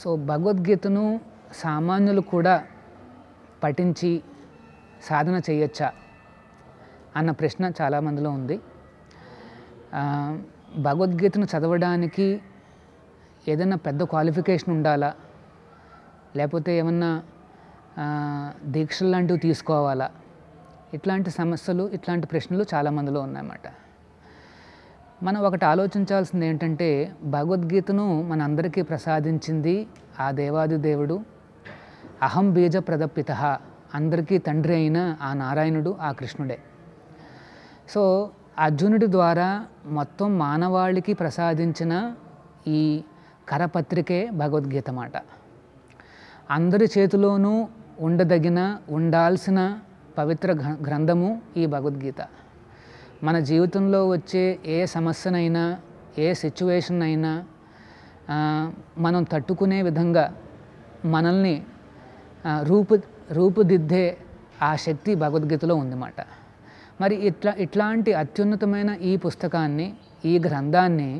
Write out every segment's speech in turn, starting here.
so భగవద్గీతను సామాన్యులు కూడా పఠించి సాధన చేయొచ్చా అన్న ప్రశ్న చాలామందిలో ఉంది భగవద్గీతను చదవడానికి ఏదైనా పెద్ద క్వాలిఫికేషన్ ఉండాలా లేకపోతే ఏమన్నా దీక్షలు లాంటివి తీసుకోవాలా ఇట్లాంటి సమస్యలు ఇట్లాంటి ప్రశ్నలు చాలామందిలో ఉన్నాయన్నమాట మనం ఒకటి ఆలోచించాల్సింది ఏంటంటే భగవద్గీతను మనందరికీ ప్రసాదించింది ఆ దేవాది దేవుడు అహం బీజ ప్రదప్పిత అందరికీ తండ్రి అయిన ఆ నారాయణుడు ఆ కృష్ణుడే సో అర్జునుడి ద్వారా మొత్తం మానవాళికి ప్రసాదించిన ఈ కరపత్రికే భగవద్గీత మాట అందరి చేతిలోనూ ఉండదగిన ఉండాల్సిన పవిత్ర గ్రంథము ఈ భగవద్గీత మన జీవితంలో వచ్చే ఏ సమస్యనైనా ఏ సిచ్యువేషన్ అయినా మనం తట్టుకునే విధంగా మనల్ని రూపు రూపుదిద్దే ఆ శక్తి భగవద్గీతలో ఉందన్నమాట మరి ఇట్లా ఇట్లాంటి అత్యున్నతమైన ఈ పుస్తకాన్ని ఈ గ్రంథాన్ని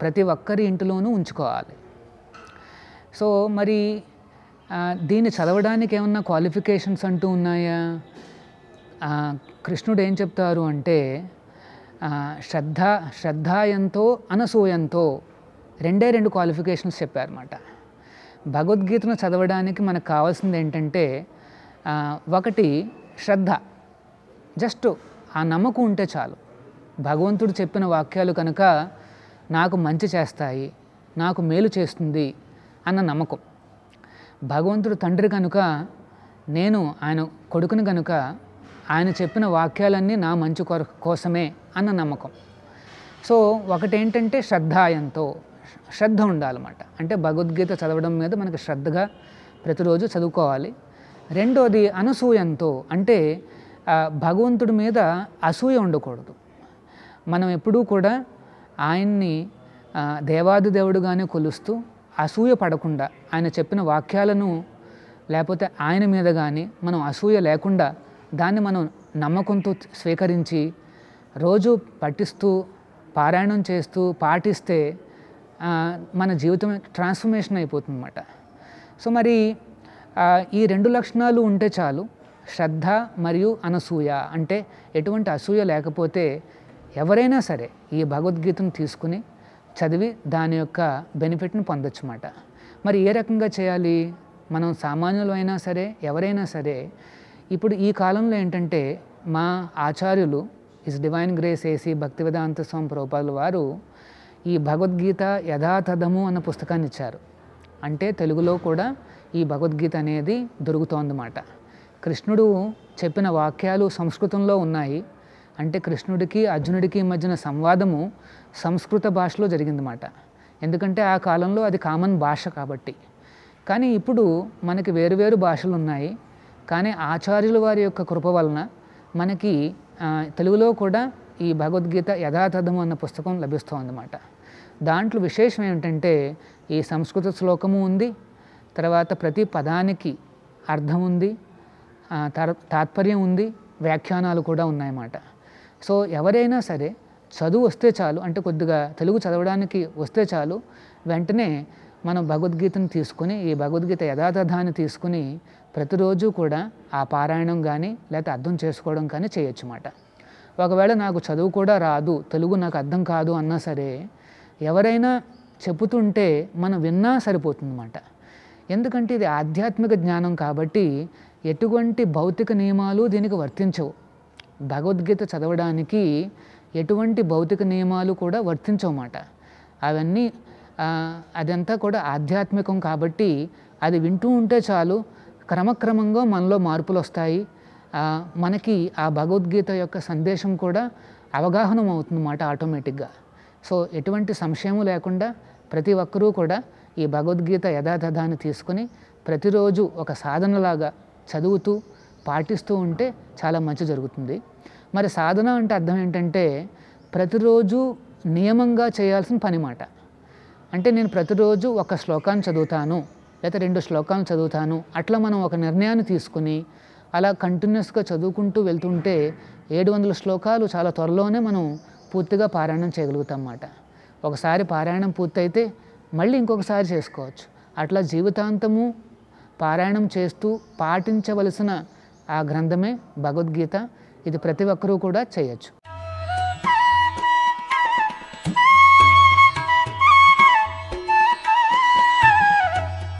ప్రతి ఒక్కరి ఇంటిలోనూ ఉంచుకోవాలి సో మరి దీన్ని చదవడానికి ఏమన్నా క్వాలిఫికేషన్స్ అంటూ ఉన్నాయా కృష్ణుడు ఏం చెప్తారు అంటే శ్రద్ధ శ్రద్ధాయంతో అనసూయంతో రెండే రెండు క్వాలిఫికేషన్స్ చెప్పారన్నమాట భగవద్గీతను చదవడానికి మనకు కావాల్సింది ఏంటంటే ఒకటి శ్రద్ధ జస్ట్ ఆ నమ్మకం ఉంటే చాలు భగవంతుడు చెప్పిన వాక్యాలు కనుక నాకు మంచి చేస్తాయి నాకు మేలు చేస్తుంది అన్న నమ్మకం భగవంతుడు తండ్రి కనుక నేను ఆయన కొడుకుని కనుక ఆయన చెప్పిన వాక్యాలన్నీ నా మంచి కోసమే అన్న నమ్మకం సో ఒకటేంటంటే శ్రద్ధాయంతో శ్రద్ధ ఉండాలన్నమాట అంటే భగవద్గీత చదవడం మీద మనకి శ్రద్ధగా ప్రతిరోజు చదువుకోవాలి రెండోది అనసూయంతో అంటే భగవంతుడి మీద అసూయ ఉండకూడదు మనం ఎప్పుడూ కూడా ఆయన్ని దేవాది దేవుడుగానే కొలుస్తూ అసూయ పడకుండా ఆయన చెప్పిన వాక్యాలను లేకపోతే ఆయన మీద కానీ మనం అసూయ లేకుండా దాన్ని మనం నమ్మకంతో స్వీకరించి రోజు పట్టిస్తూ పారాయణం చేస్తూ పాటిస్తే మన జీవితం ట్రాన్స్ఫర్మేషన్ అయిపోతుంది అన్నమాట సో మరి ఈ రెండు లక్షణాలు ఉంటే చాలు శ్రద్ధ మరియు అనసూయ అంటే ఎటువంటి అసూయ లేకపోతే ఎవరైనా సరే ఈ భగవద్గీతను తీసుకుని చదివి దాని యొక్క బెనిఫిట్ను పొందొచ్చు అన్నమాట మరి ఏ రకంగా చేయాలి మనం సామాన్యులైనా సరే ఎవరైనా సరే ఇప్పుడు ఈ కాలంలో ఏంటంటే మా ఆచార్యులు ఇస్ డివైన్ గ్రేస్ ఏసి భక్తి వేదాంత స్వామి ప్రభుపాదులు వారు ఈ భగవద్గీత యథాతథము అన్న పుస్తకాన్ని ఇచ్చారు అంటే తెలుగులో కూడా ఈ భగవద్గీత అనేది దొరుకుతోందన్నమాట కృష్ణుడు చెప్పిన వాక్యాలు సంస్కృతంలో ఉన్నాయి అంటే కృష్ణుడికి అర్జునుడికి మధ్యన సంవాదము సంస్కృత భాషలో జరిగిందన్నమాట ఎందుకంటే ఆ కాలంలో అది కామన్ భాష కాబట్టి కానీ ఇప్పుడు మనకి వేరు వేరు భాషలు ఉన్నాయి కానీ ఆచార్యుల వారి యొక్క కృప వలన మనకి తెలుగులో కూడా ఈ భగవద్గీత యథాతథము అన్న పుస్తకం లభిస్తోందన్నమాట దాంట్లో విశేషం ఏమిటంటే ఈ సంస్కృత శ్లోకము ఉంది తర్వాత ప్రతి పదానికి అర్థం ఉంది తాత్పర్యం ఉంది వ్యాఖ్యానాలు కూడా ఉన్నాయన్నమాట సో ఎవరైనా సరే చదువు వస్తే చాలు అంటే కొద్దిగా తెలుగు చదవడానికి వస్తే చాలు వెంటనే మనం భగవద్గీతను తీసుకుని ఈ భగవద్గీత యథాతథాన్ని తీసుకుని ప్రతిరోజు కూడా ఆ పారాయణం కానీ లేకపోతే అర్థం చేసుకోవడం కానీ చేయొచ్చు అన్నమాట ఒకవేళ నాకు చదువు కూడా రాదు తెలుగు నాకు అర్థం కాదు అన్నా సరే ఎవరైనా చెబుతుంటే మనం విన్నా సరిపోతుందన్నమాట ఎందుకంటే ఇది ఆధ్యాత్మిక జ్ఞానం కాబట్టి ఎటువంటి భౌతిక నియమాలు దీనికి వర్తించవు భగవద్గీత చదవడానికి ఎటువంటి భౌతిక నియమాలు కూడా వర్తించవు అన్నమాట అవన్నీ అదంతా కూడా ఆధ్యాత్మికం కాబట్టి అది వింటూ ఉంటే చాలు క్రమక్రమంగా మనలో మార్పులు వస్తాయి మనకి ఆ భగవద్గీత యొక్క సందేశం కూడా అవగాహన అవుతుందన్నమాట ఆటోమేటిక్గా సో ఎటువంటి సంశయం లేకుండా ప్రతి ఒక్కరూ కూడా ఈ భగవద్గీత యథాతథాన్ని తీసుకుని ప్రతిరోజు ఒక సాధనలాగా చదువుతూ పాటిస్తూ ఉంటే చాలా మంచి జరుగుతుంది మరి సాధన అంటే అర్థం ఏంటంటే ప్రతిరోజు నియమంగా చేయాల్సిన పని మాట అంటే నేను ప్రతిరోజు ఒక శ్లోకాన్ని చదువుతాను లేదా రెండు శ్లోకాలు చదువుతాను అట్లా మనం ఒక నిర్ణయాన్ని తీసుకుని అలా కంటిన్యూస్గా చదువుకుంటూ వెళ్తుంటే ఏడు వందల శ్లోకాలు చాలా త్వరలోనే మనం పూర్తిగా పారాయణం చేయగలుగుతాం అన్నమాట ఒకసారి పారాయణం పూర్తయితే మళ్ళీ ఇంకొకసారి చేసుకోవచ్చు అట్లా జీవితాంతము పారాయణం చేస్తూ పాటించవలసిన ఆ గ్రంథమే భగవద్గీత ఇది ప్రతి ఒక్కరూ కూడా చేయొచ్చు